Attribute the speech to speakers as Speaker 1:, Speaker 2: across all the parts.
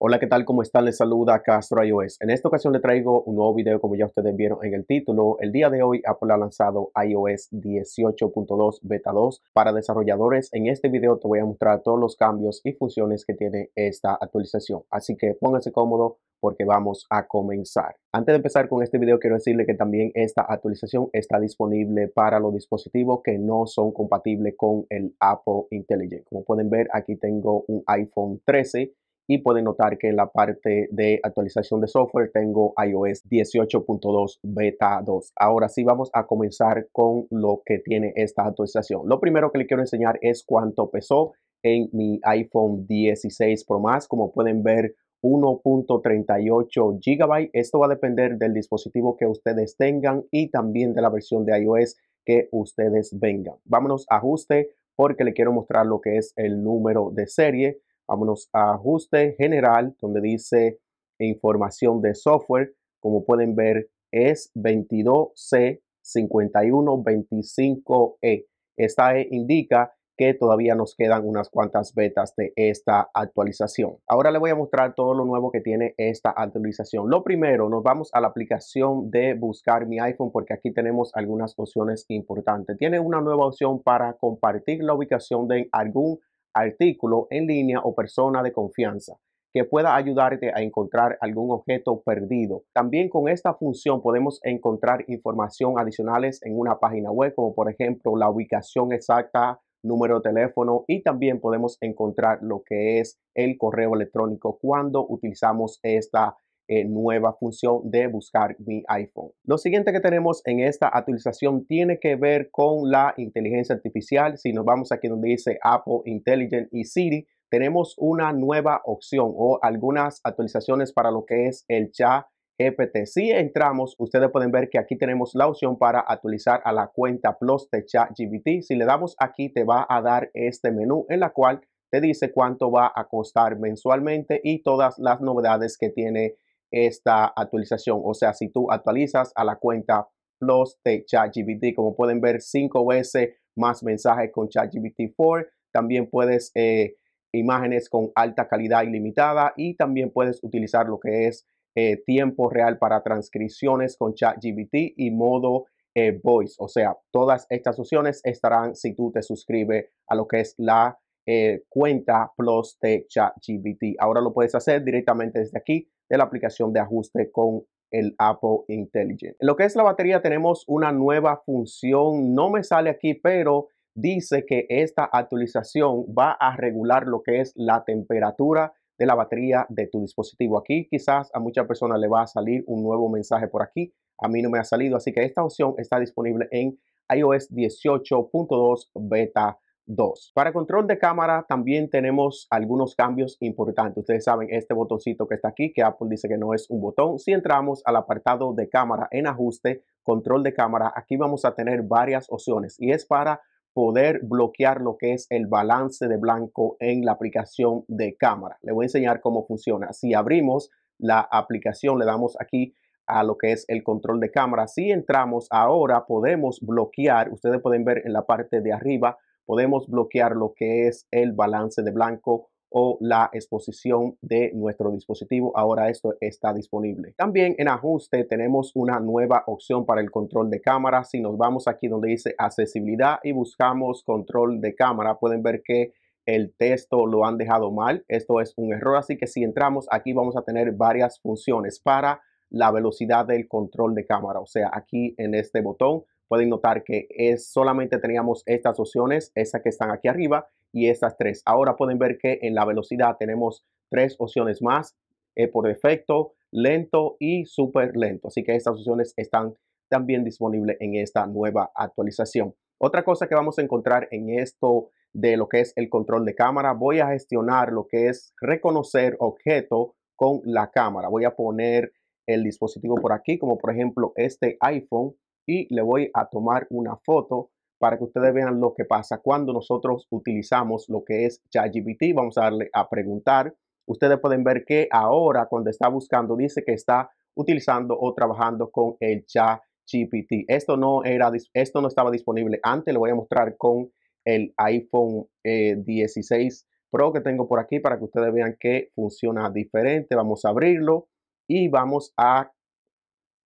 Speaker 1: Hola, ¿qué tal? ¿Cómo están? Les saluda Castro iOS. En esta ocasión le traigo un nuevo video, como ya ustedes vieron en el título. El día de hoy Apple ha lanzado iOS 18.2 Beta 2 para desarrolladores. En este video te voy a mostrar todos los cambios y funciones que tiene esta actualización. Así que pónganse cómodo porque vamos a comenzar. Antes de empezar con este video, quiero decirle que también esta actualización está disponible para los dispositivos que no son compatibles con el Apple Intelligent. Como pueden ver, aquí tengo un iPhone 13 y pueden notar que en la parte de actualización de software tengo iOS 18.2 beta 2. Ahora sí vamos a comenzar con lo que tiene esta actualización. Lo primero que le quiero enseñar es cuánto pesó en mi iPhone 16 Pro Max. Como pueden ver, 1.38 GB. Esto va a depender del dispositivo que ustedes tengan y también de la versión de iOS que ustedes vengan. Vámonos a ajuste porque le quiero mostrar lo que es el número de serie Vámonos a ajuste general, donde dice información de software. Como pueden ver, es 22C5125E. E. Esta e indica que todavía nos quedan unas cuantas betas de esta actualización. Ahora le voy a mostrar todo lo nuevo que tiene esta actualización. Lo primero, nos vamos a la aplicación de buscar mi iPhone porque aquí tenemos algunas opciones importantes. Tiene una nueva opción para compartir la ubicación de algún artículo en línea o persona de confianza que pueda ayudarte a encontrar algún objeto perdido. También con esta función podemos encontrar información adicionales en una página web, como por ejemplo la ubicación exacta, número de teléfono y también podemos encontrar lo que es el correo electrónico cuando utilizamos esta eh, nueva función de buscar mi iPhone. Lo siguiente que tenemos en esta actualización tiene que ver con la inteligencia artificial. Si nos vamos aquí donde dice Apple Intelligent y Siri, tenemos una nueva opción o algunas actualizaciones para lo que es el chat GPT. Si entramos, ustedes pueden ver que aquí tenemos la opción para actualizar a la cuenta Plus de Chat ChatGPT. Si le damos aquí, te va a dar este menú en la cual te dice cuánto va a costar mensualmente y todas las novedades que tiene esta actualización. O sea, si tú actualizas a la cuenta Plus de ChatGPT, como pueden ver, cinco veces más mensajes con ChatGPT 4. También puedes eh, imágenes con alta calidad ilimitada y también puedes utilizar lo que es eh, tiempo real para transcripciones con ChatGPT y modo eh, voice. O sea, todas estas opciones estarán si tú te suscribes a lo que es la eh, cuenta Plus de GBT. Ahora lo puedes hacer directamente desde aquí de la aplicación de ajuste con el Apple Intelligent. lo que es la batería tenemos una nueva función, no me sale aquí, pero dice que esta actualización va a regular lo que es la temperatura de la batería de tu dispositivo. Aquí quizás a muchas personas le va a salir un nuevo mensaje por aquí, a mí no me ha salido, así que esta opción está disponible en iOS 18.2 beta 2. Para control de cámara también tenemos algunos cambios importantes. Ustedes saben este botoncito que está aquí, que Apple dice que no es un botón. Si entramos al apartado de cámara en ajuste, control de cámara, aquí vamos a tener varias opciones y es para poder bloquear lo que es el balance de blanco en la aplicación de cámara. Le voy a enseñar cómo funciona. Si abrimos la aplicación, le damos aquí a lo que es el control de cámara. Si entramos ahora, podemos bloquear, ustedes pueden ver en la parte de arriba, podemos bloquear lo que es el balance de blanco o la exposición de nuestro dispositivo. Ahora esto está disponible. También en ajuste tenemos una nueva opción para el control de cámara. Si nos vamos aquí donde dice accesibilidad y buscamos control de cámara, pueden ver que el texto lo han dejado mal. Esto es un error, así que si entramos aquí vamos a tener varias funciones para la velocidad del control de cámara. O sea, aquí en este botón pueden notar que es, solamente teníamos estas opciones, esas que están aquí arriba y estas tres. Ahora pueden ver que en la velocidad tenemos tres opciones más eh, por defecto, lento y súper lento. Así que estas opciones están también disponibles en esta nueva actualización. Otra cosa que vamos a encontrar en esto de lo que es el control de cámara, voy a gestionar lo que es reconocer objeto con la cámara. Voy a poner el dispositivo por aquí, como por ejemplo este iPhone y le voy a tomar una foto para que ustedes vean lo que pasa cuando nosotros utilizamos lo que es ChatGPT. Vamos a darle a preguntar. Ustedes pueden ver que ahora cuando está buscando dice que está utilizando o trabajando con el ChatGPT. Esto no era esto no estaba disponible antes. Le voy a mostrar con el iPhone 16 eh, Pro que tengo por aquí para que ustedes vean que funciona diferente. Vamos a abrirlo y vamos a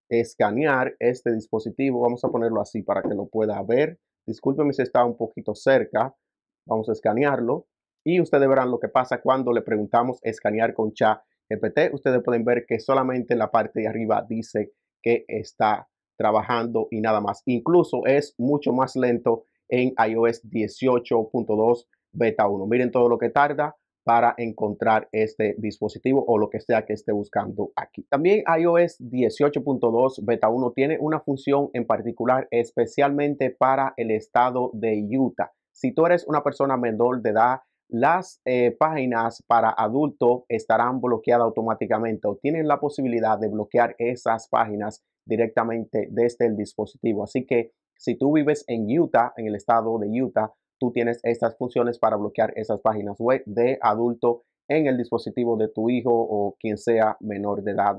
Speaker 1: escanear este dispositivo. Vamos a ponerlo así para que lo pueda ver. Discúlpeme si está un poquito cerca. Vamos a escanearlo. Y ustedes verán lo que pasa cuando le preguntamos escanear con chat GPT. Ustedes pueden ver que solamente en la parte de arriba dice que está trabajando y nada más. Incluso es mucho más lento en iOS 18.2 beta 1. Miren todo lo que tarda para encontrar este dispositivo o lo que sea que esté buscando aquí. También iOS 18.2 Beta 1 tiene una función en particular especialmente para el estado de Utah. Si tú eres una persona menor de edad, las eh, páginas para adultos estarán bloqueadas automáticamente o tienen la posibilidad de bloquear esas páginas directamente desde el dispositivo. Así que si tú vives en Utah, en el estado de Utah, tú tienes estas funciones para bloquear esas páginas web de adulto en el dispositivo de tu hijo o quien sea menor de edad,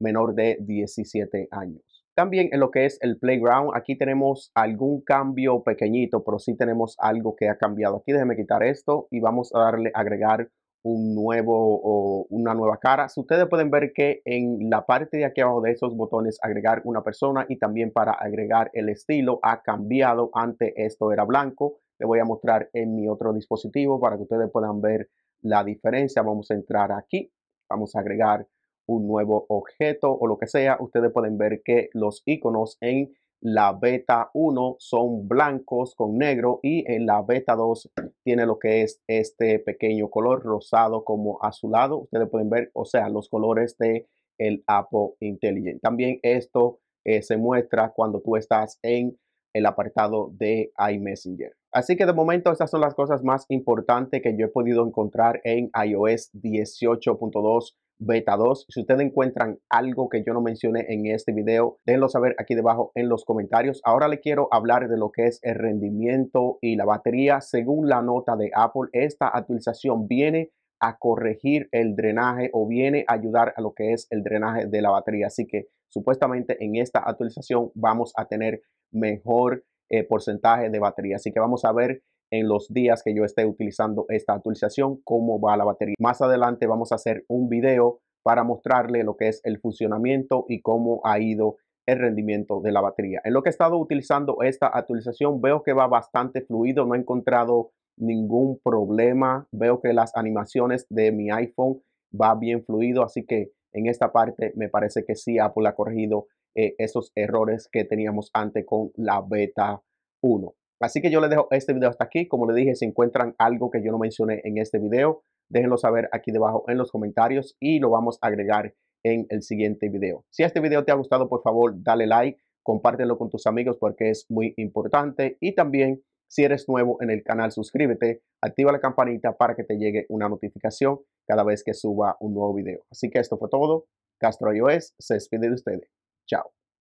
Speaker 1: menor de 17 años. También en lo que es el playground, aquí tenemos algún cambio pequeñito, pero sí tenemos algo que ha cambiado. Aquí déjeme quitar esto y vamos a darle agregar un nuevo o una nueva cara. Si ustedes pueden ver que en la parte de aquí abajo de esos botones agregar una persona y también para agregar el estilo ha cambiado. Antes esto era blanco le voy a mostrar en mi otro dispositivo para que ustedes puedan ver la diferencia. Vamos a entrar aquí, vamos a agregar un nuevo objeto o lo que sea. Ustedes pueden ver que los iconos en la beta 1 son blancos con negro y en la beta 2 tiene lo que es este pequeño color rosado como azulado. Ustedes pueden ver, o sea, los colores de el Apple Intelligent. También esto eh, se muestra cuando tú estás en el apartado de iMessenger. Así que de momento estas son las cosas más importantes que yo he podido encontrar en iOS 18.2 beta 2. Si ustedes encuentran algo que yo no mencioné en este video, denlo saber aquí debajo en los comentarios. Ahora le quiero hablar de lo que es el rendimiento y la batería. Según la nota de Apple, esta actualización viene a corregir el drenaje o viene a ayudar a lo que es el drenaje de la batería. Así que supuestamente en esta actualización vamos a tener mejor eh, porcentaje de batería. Así que vamos a ver en los días que yo esté utilizando esta actualización cómo va la batería. Más adelante vamos a hacer un video para mostrarle lo que es el funcionamiento y cómo ha ido el rendimiento de la batería. En lo que he estado utilizando esta actualización veo que va bastante fluido, no he encontrado ningún problema, veo que las animaciones de mi iPhone va bien fluido, así que en esta parte me parece que sí Apple ha corregido eh, esos errores que teníamos antes con la beta 1. Así que yo les dejo este video hasta aquí. Como les dije, si encuentran algo que yo no mencioné en este video, déjenlo saber aquí debajo en los comentarios y lo vamos a agregar en el siguiente video. Si este video te ha gustado, por favor, dale like, compártelo con tus amigos porque es muy importante y también si eres nuevo en el canal, suscríbete, activa la campanita para que te llegue una notificación cada vez que suba un nuevo video. Así que esto fue todo. Castro iOS se despide de ustedes. Chao.